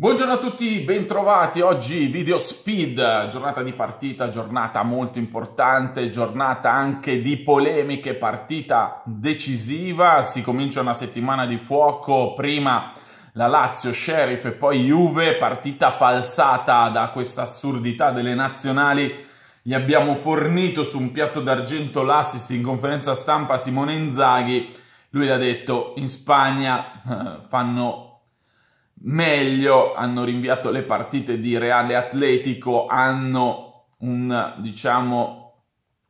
Buongiorno a tutti, bentrovati. Oggi video speed, giornata di partita, giornata molto importante, giornata anche di polemiche, partita decisiva. Si comincia una settimana di fuoco, prima la Lazio, Sheriff e poi Juve, partita falsata da questa assurdità delle nazionali. Gli abbiamo fornito su un piatto d'argento l'assist in conferenza stampa Simone Inzaghi. Lui l'ha detto, in Spagna eh, fanno meglio, hanno rinviato le partite di Reale Atletico, hanno un, diciamo,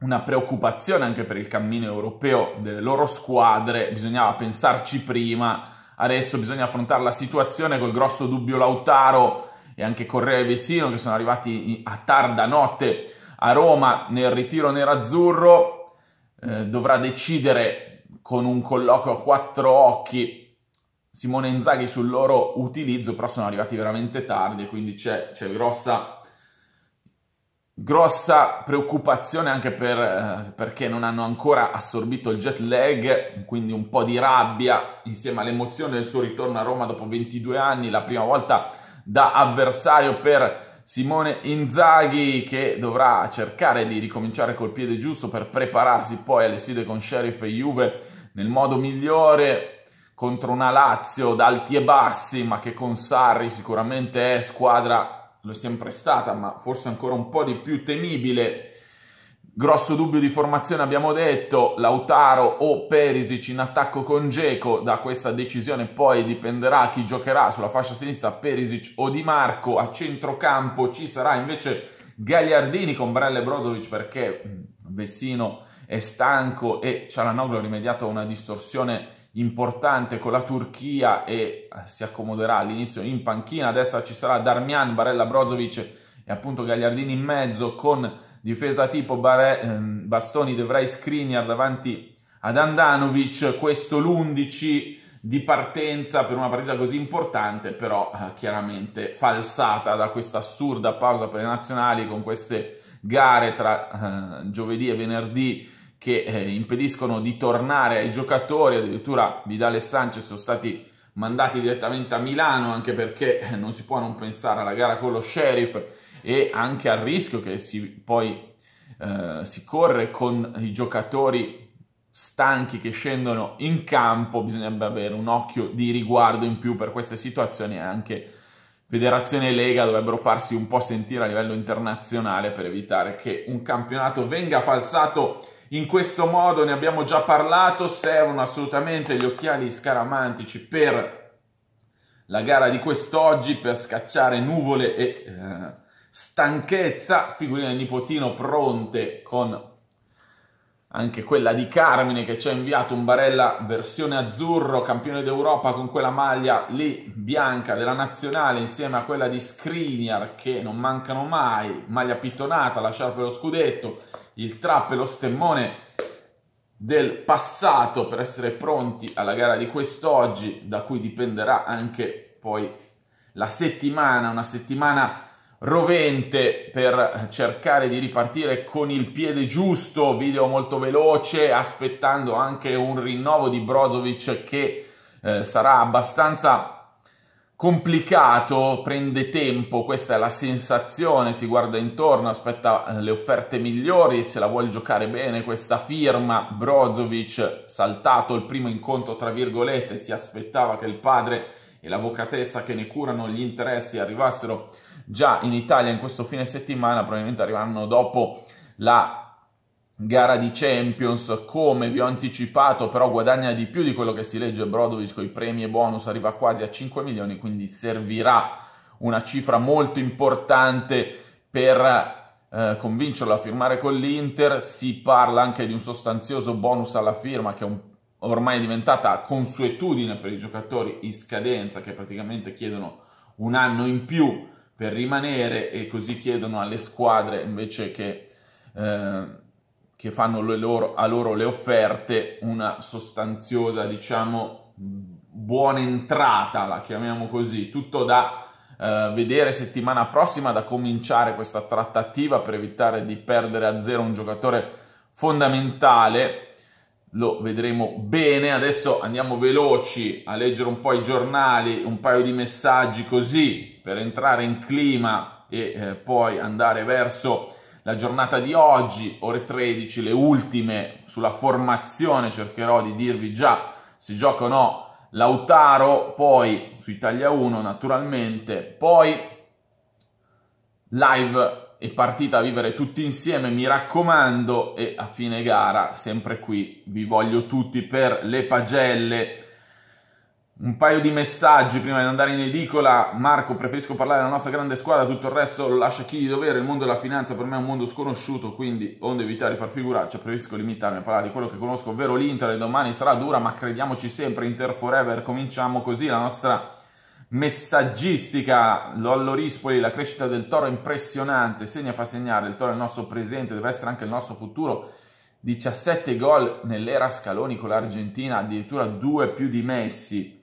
una preoccupazione anche per il cammino europeo delle loro squadre, bisognava pensarci prima, adesso bisogna affrontare la situazione col grosso dubbio Lautaro e anche Correa e Vesino che sono arrivati a tarda notte a Roma nel ritiro nerazzurro, eh, dovrà decidere con un colloquio a quattro occhi Simone Inzaghi sul loro utilizzo, però sono arrivati veramente tardi e quindi c'è, c'è grossa, grossa, preoccupazione anche per, eh, perché non hanno ancora assorbito il jet lag, quindi un po' di rabbia insieme all'emozione del suo ritorno a Roma dopo 22 anni, la prima volta da avversario per Simone Inzaghi che dovrà cercare di ricominciare col piede giusto per prepararsi poi alle sfide con Sheriff e Juve nel modo migliore contro una Lazio da alti e bassi, ma che con Sarri sicuramente è squadra, lo è sempre stata, ma forse ancora un po' di più temibile. Grosso dubbio di formazione abbiamo detto, Lautaro o Perisic in attacco con Geco, da questa decisione poi dipenderà chi giocherà sulla fascia sinistra Perisic o Di Marco, a centrocampo ci sarà invece Gagliardini con Brelle Brozovic perché mm, Vessino è stanco e Cialanoglu ha rimediato a una distorsione importante con la Turchia e eh, si accomoderà all'inizio in panchina. A destra ci sarà Darmian, Barella, Brozovic e appunto Gagliardini in mezzo con difesa tipo Bare, ehm, Bastoni, Devrai, Skriniar davanti ad Andanovic. Questo l'11 di partenza per una partita così importante, però eh, chiaramente falsata da questa assurda pausa per le nazionali con queste gare tra eh, giovedì e venerdì che eh, impediscono di tornare ai giocatori, addirittura Vidal e Sanchez sono stati mandati direttamente a Milano anche perché eh, non si può non pensare alla gara con lo Sheriff e anche al rischio che si, poi eh, si corre con i giocatori stanchi che scendono in campo, bisognerebbe avere un occhio di riguardo in più per queste situazioni e anche Federazione e Lega dovrebbero farsi un po' sentire a livello internazionale per evitare che un campionato venga falsato in questo modo ne abbiamo già parlato, servono assolutamente gli occhiali scaramantici per la gara di quest'oggi, per scacciare nuvole e eh, stanchezza, figurine del nipotino pronte con anche quella di Carmine che ci ha inviato un Barella versione azzurro, campione d'Europa con quella maglia lì bianca della nazionale insieme a quella di Skriniar che non mancano mai, maglia pittonata, la sciarpa lo scudetto, il trap e lo stemmone del passato per essere pronti alla gara di quest'oggi, da cui dipenderà anche poi la settimana, una settimana rovente per cercare di ripartire con il piede giusto, video molto veloce, aspettando anche un rinnovo di Brozovic che eh, sarà abbastanza complicato, prende tempo, questa è la sensazione, si guarda intorno, aspetta eh, le offerte migliori, se la vuole giocare bene questa firma, Brozovic saltato il primo incontro tra virgolette, si aspettava che il padre e l'avvocatessa che ne curano gli interessi arrivassero già in Italia in questo fine settimana, probabilmente arriveranno dopo la gara di Champions, come vi ho anticipato, però guadagna di più di quello che si legge Brodovic con i premi e bonus, arriva quasi a 5 milioni, quindi servirà una cifra molto importante per eh, convincerlo a firmare con l'Inter. Si parla anche di un sostanzioso bonus alla firma che è un, ormai è diventata consuetudine per i giocatori in scadenza che praticamente chiedono un anno in più per rimanere e così chiedono alle squadre invece che eh, che fanno loro, a loro le offerte una sostanziosa, diciamo, buona entrata, la chiamiamo così, tutto da eh, vedere settimana prossima, da cominciare questa trattativa per evitare di perdere a zero un giocatore fondamentale, lo vedremo bene, adesso andiamo veloci a leggere un po' i giornali, un paio di messaggi così per entrare in clima e eh, poi andare verso la giornata di oggi, ore 13, le ultime sulla formazione, cercherò di dirvi già se gioca o no Lautaro, poi su Italia 1 naturalmente, poi live e partita a vivere tutti insieme, mi raccomando, e a fine gara, sempre qui, vi voglio tutti per le pagelle un paio di messaggi prima di andare in edicola. Marco, preferisco parlare della nostra grande squadra, tutto il resto lo lascia chi di dovere. Il mondo della finanza per me è un mondo sconosciuto, quindi onde evitare di far figuraccia, cioè, preferisco limitarmi a parlare di quello che conosco, ovvero l'Inter. E domani sarà dura, ma crediamoci sempre, Inter forever. Cominciamo così la nostra messaggistica. Lollo Rispoli, la crescita del Toro è impressionante, segna fa segnare, il Toro è il nostro presente, deve essere anche il nostro futuro. 17 gol nell'era Scaloni con l'Argentina, addirittura 2 più di Messi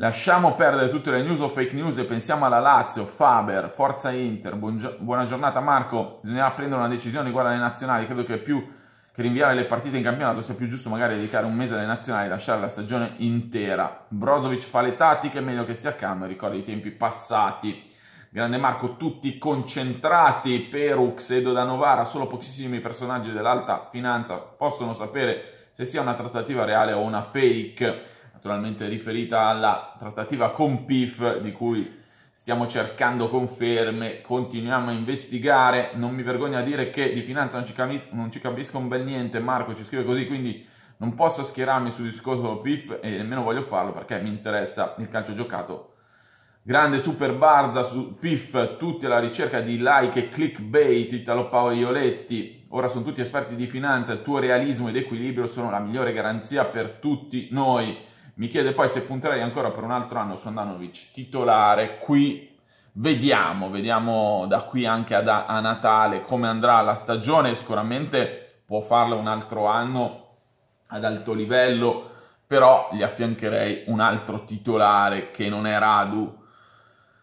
Lasciamo perdere tutte le news o fake news e pensiamo alla Lazio, Faber, Forza Inter. buona giornata Marco, bisognerà prendere una decisione riguardo alle nazionali, credo che più che rinviare le partite in campionato sia più giusto magari dedicare un mese alle nazionali e lasciare la stagione intera. Brozovic fa le tattiche, è meglio che stia a calmo, ricorda i tempi passati. Grande Marco, tutti concentrati, per Uxedo da Novara, solo pochissimi personaggi dell'alta finanza possono sapere se sia una trattativa reale o una fake naturalmente riferita alla trattativa con PIF di cui stiamo cercando conferme, continuiamo a investigare, non mi vergogno a dire che di finanza non ci, capis- non ci capisco un bel niente, Marco ci scrive così, quindi non posso schierarmi sul discorso PIF e nemmeno voglio farlo perché mi interessa il calcio giocato. Grande super barza su PIF, tutti alla ricerca di like e clickbait, Italo Ioletti. Ora sono tutti esperti di finanza, il tuo realismo ed equilibrio sono la migliore garanzia per tutti noi. Mi chiede poi se punterei ancora per un altro anno su Andanovic titolare. Qui vediamo, vediamo da qui anche a, a Natale come andrà la stagione. Sicuramente può farla un altro anno ad alto livello, però gli affiancherei un altro titolare che non è Radu.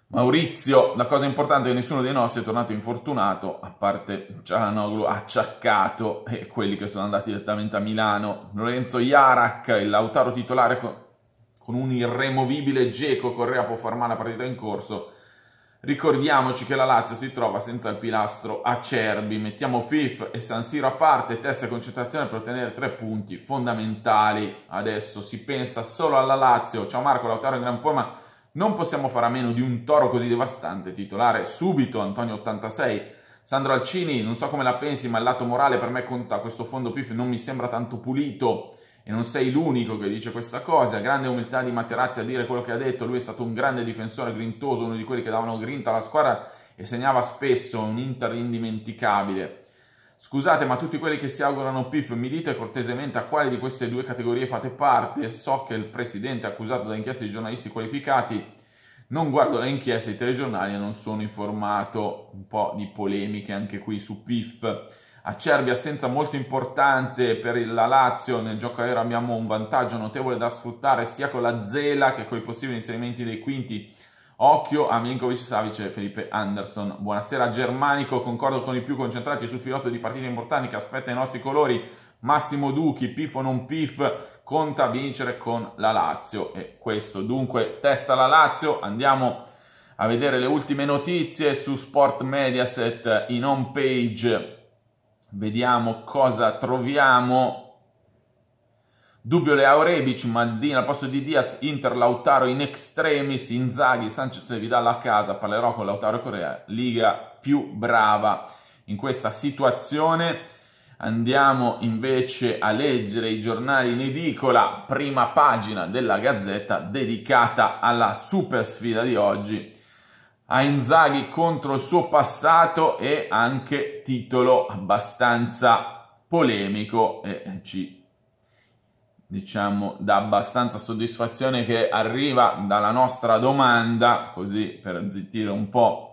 Maurizio, la cosa importante è che nessuno dei nostri è tornato infortunato, a parte Cialanoglu acciaccato e quelli che sono andati direttamente a Milano. Lorenzo Iarac, il Lautaro titolare con un irremovibile Geco Correa può far male la partita in corso. Ricordiamoci che la Lazio si trova senza il pilastro Acerbi. Mettiamo FIF e San Siro a parte, testa e concentrazione per ottenere tre punti fondamentali. Adesso si pensa solo alla Lazio. Ciao Marco, Lautaro in gran forma. Non possiamo fare a meno di un toro così devastante. Titolare subito Antonio 86. Sandro Alcini, non so come la pensi, ma il lato morale per me conta. Questo fondo PIF non mi sembra tanto pulito e non sei l'unico che dice questa cosa, grande umiltà di Materazzi a dire quello che ha detto, lui è stato un grande difensore grintoso, uno di quelli che davano grinta alla squadra e segnava spesso, un Inter indimenticabile. Scusate, ma tutti quelli che si augurano PIF, mi dite cortesemente a quale di queste due categorie fate parte? So che il presidente è accusato da inchieste di giornalisti qualificati non guardo le inchieste, i telegiornali e non sono informato. Un po' di polemiche anche qui su PIF. Acerbi assenza molto importante per la Lazio, nel gioco aereo abbiamo un vantaggio notevole da sfruttare sia con la Zela che con i possibili inserimenti dei quinti. Occhio a Minkovic, Savic e Felipe Anderson. Buonasera Germanico, concordo con i più concentrati sul filotto di partite importanti che aspetta i nostri colori. Massimo Duchi, pif o non pif, conta vincere con la Lazio. E questo dunque testa la Lazio. Andiamo a vedere le ultime notizie su Sport Mediaset in home page Vediamo cosa troviamo. Dubbio Leao Rebic, Maldini al posto di Diaz, Inter, Lautaro in extremis, Inzaghi, Sanchez e Vidal a casa. Parlerò con Lautaro Correa, liga più brava in questa situazione. Andiamo invece a leggere i giornali in edicola, prima pagina della Gazzetta dedicata alla super sfida di oggi a Inzaghi contro il suo passato e anche titolo abbastanza polemico e ci diciamo dà abbastanza soddisfazione che arriva dalla nostra domanda così per zittire un po'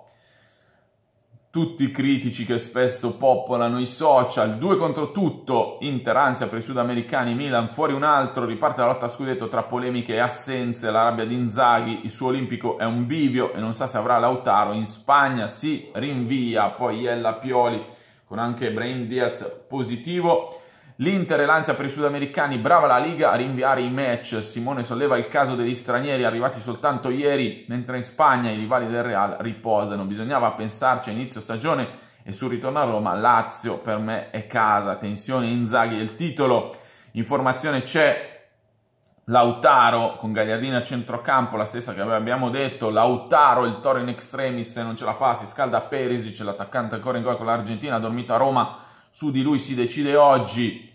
tutti i critici che spesso popolano i social, due contro tutto, Inter ansia per i sudamericani, Milan fuori un altro, riparte la lotta a scudetto tra polemiche e assenze, la rabbia di Inzaghi, il suo olimpico è un bivio e non sa se avrà Lautaro, in Spagna si rinvia, poi Iella Pioli con anche Brain Diaz positivo, L'Inter e l'ansia per i sudamericani, brava la Liga a rinviare i match. Simone solleva il caso degli stranieri arrivati soltanto ieri, mentre in Spagna i rivali del Real riposano. Bisognava pensarci a inizio stagione e sul ritorno a Roma, Lazio per me è casa. Tensione Inzaghi del titolo. Informazione c'è Lautaro con Gagliardini a centrocampo, la stessa che abbiamo detto, Lautaro il toro in extremis, se non ce la fa, si scalda Perisic, l'attaccante ancora in gol con l'Argentina, ha dormito a Roma su di lui si decide oggi.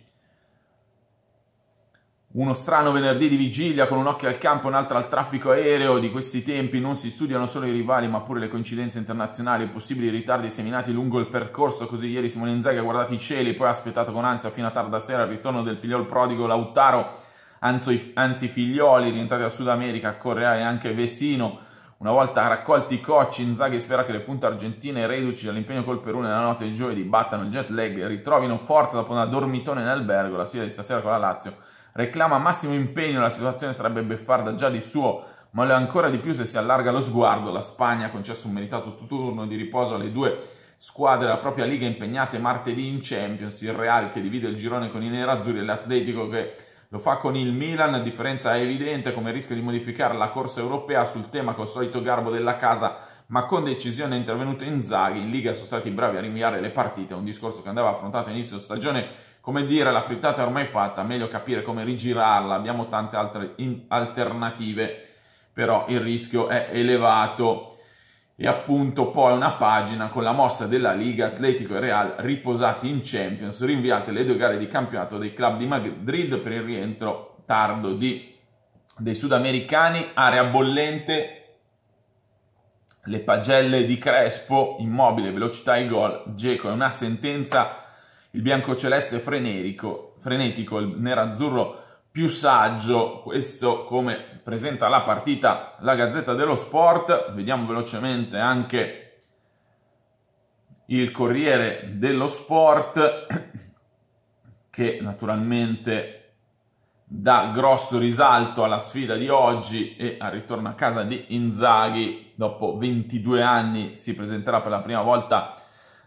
Uno strano venerdì di vigilia con un occhio al campo, un altro al traffico aereo di questi tempi, non si studiano solo i rivali ma pure le coincidenze internazionali e possibili ritardi seminati lungo il percorso, così ieri Simone Inzaghi ha guardato i cieli, poi ha aspettato con ansia fino a tarda sera il ritorno del figliol prodigo Lautaro, anzi figlioli rientrati a Sud America, Correa e anche Vesino, una volta raccolti i cocci, Inzaghi spera che le punte argentine, reduci dall'impegno col Perù nella notte di giovedì, battano il jet lag e ritrovino forza dopo una dormitone in albergo la sera di stasera con la Lazio. Reclama massimo impegno, la situazione sarebbe beffarda già di suo, ma lo è ancora di più se si allarga lo sguardo. La Spagna ha concesso un meritato turno di riposo alle due squadre della propria liga impegnate martedì in Champions, il Real che divide il girone con i nerazzurri e l'Atletico che lo fa con il Milan, differenza evidente come rischio di modificare la corsa europea sul tema col solito garbo della casa, ma con decisione è intervenuto Zaghi, In Liga sono stati bravi a rinviare le partite, un discorso che andava affrontato all'inizio stagione. Come dire, la frittata è ormai fatta, meglio capire come rigirarla, abbiamo tante altre alternative, però il rischio è elevato e appunto poi una pagina con la mossa della Liga Atletico e Real riposati in Champions, rinviate le due gare di campionato dei club di Madrid per il rientro tardo di, dei sudamericani, area bollente, le pagelle di Crespo, immobile, velocità e gol, Geco è una sentenza, il biancoceleste frenerico, frenetico, il nero nerazzurro più saggio. Questo come presenta la partita la Gazzetta dello Sport. Vediamo velocemente anche il Corriere dello Sport che naturalmente dà grosso risalto alla sfida di oggi e al ritorno a casa di Inzaghi. Dopo 22 anni si presenterà per la prima volta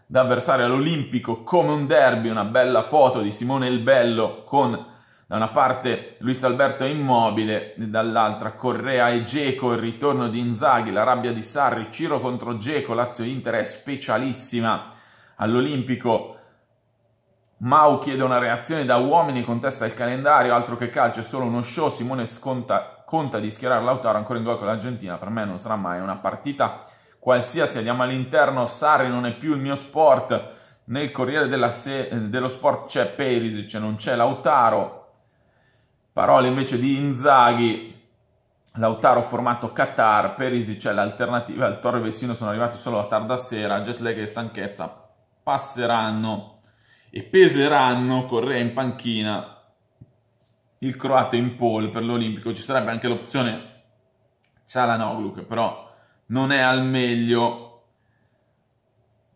da avversario all'Olimpico come un derby, una bella foto di Simone il Bello con da una parte Luis Alberto è immobile, dall'altra Correa e Geco, il ritorno di Inzaghi, la rabbia di Sarri, Ciro contro Geco, Lazio-Inter è specialissima all'Olimpico. Mau chiede una reazione da uomini, contesta il calendario, altro che calcio, è solo uno show, Simone sconta, conta di schierare Lautaro ancora in gol con l'Argentina, per me non sarà mai una partita qualsiasi, andiamo all'interno, Sarri non è più il mio sport, nel Corriere eh, dello Sport c'è Perisic, non c'è Lautaro, Parole invece di Inzaghi, Lautaro formato Qatar, Perisi c'è l'alternativa, al Torre Vessino sono arrivati solo a tarda sera, jet lag e stanchezza passeranno e peseranno, Correa in panchina, il croato in pole per l'Olimpico, ci sarebbe anche l'opzione Cialanoglu che però non è al meglio,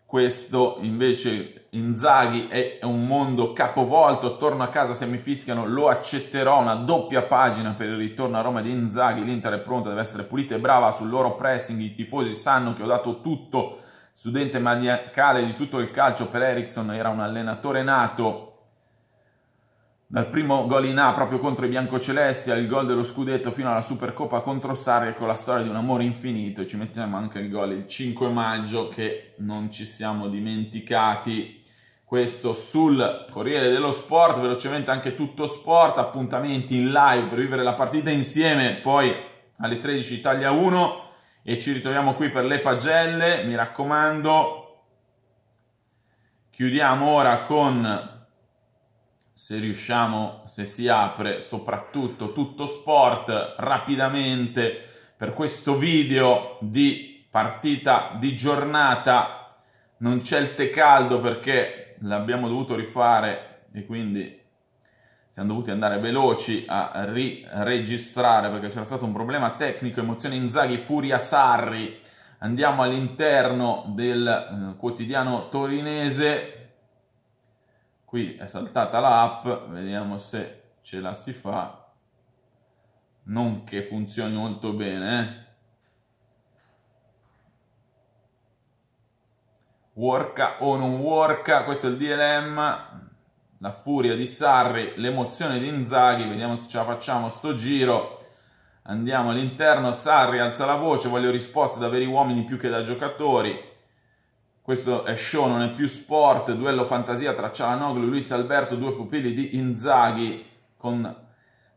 questo invece Inzaghi è un mondo capovolto, torno a casa se mi fischiano, lo accetterò, una doppia pagina per il ritorno a Roma di Inzaghi, l'Inter è pronta, deve essere pulita e brava sul loro pressing, i tifosi sanno che ho dato tutto, studente maniacale di tutto il calcio per Ericsson, era un allenatore nato, dal primo gol in A proprio contro i biancocelesti al gol dello scudetto fino alla Supercoppa contro Sarri con ecco la storia di un amore infinito ci mettiamo anche il gol il 5 maggio che non ci siamo dimenticati questo sul Corriere dello Sport velocemente anche tutto sport appuntamenti in live per vivere la partita insieme poi alle 13 Italia 1 e ci ritroviamo qui per le pagelle mi raccomando chiudiamo ora con se riusciamo, se si apre soprattutto tutto sport rapidamente per questo video di partita di giornata non c'è il tè caldo perché l'abbiamo dovuto rifare e quindi siamo dovuti andare veloci a riregistrare perché c'era stato un problema tecnico, emozione Inzaghi, furia Sarri. Andiamo all'interno del eh, quotidiano torinese, qui è saltata l'app, vediamo se ce la si fa, non che funzioni molto bene, eh. worka o non worka, questo è il dilemma, la furia di Sarri, l'emozione di Inzaghi, vediamo se ce la facciamo sto giro, andiamo all'interno, Sarri alza la voce, voglio risposte da veri uomini più che da giocatori, questo è show, non è più sport, duello fantasia tra Cialanoglu e Luis Alberto, due pupilli di Inzaghi con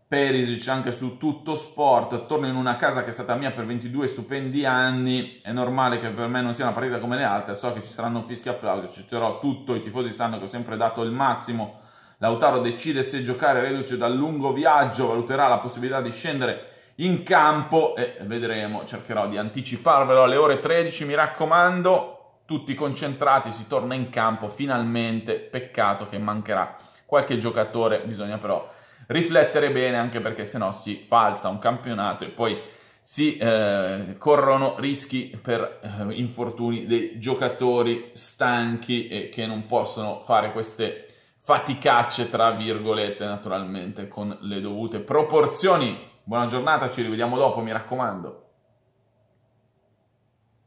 Perisic anche su tutto sport. Torno in una casa che è stata mia per 22 stupendi anni. È normale che per me non sia una partita come le altre. So che ci saranno fischi e applausi, ci tutto. I tifosi sanno che ho sempre dato il massimo. Lautaro decide se giocare reduce dal lungo viaggio, valuterà la possibilità di scendere in campo e vedremo. Cercherò di anticiparvelo alle ore 13, mi raccomando tutti concentrati, si torna in campo finalmente, peccato che mancherà qualche giocatore, bisogna però riflettere bene anche perché sennò si falsa un campionato e poi si eh, corrono rischi per eh, infortuni dei giocatori stanchi e che non possono fare queste faticacce tra virgolette naturalmente con le dovute proporzioni. Buona giornata, ci rivediamo dopo, mi raccomando.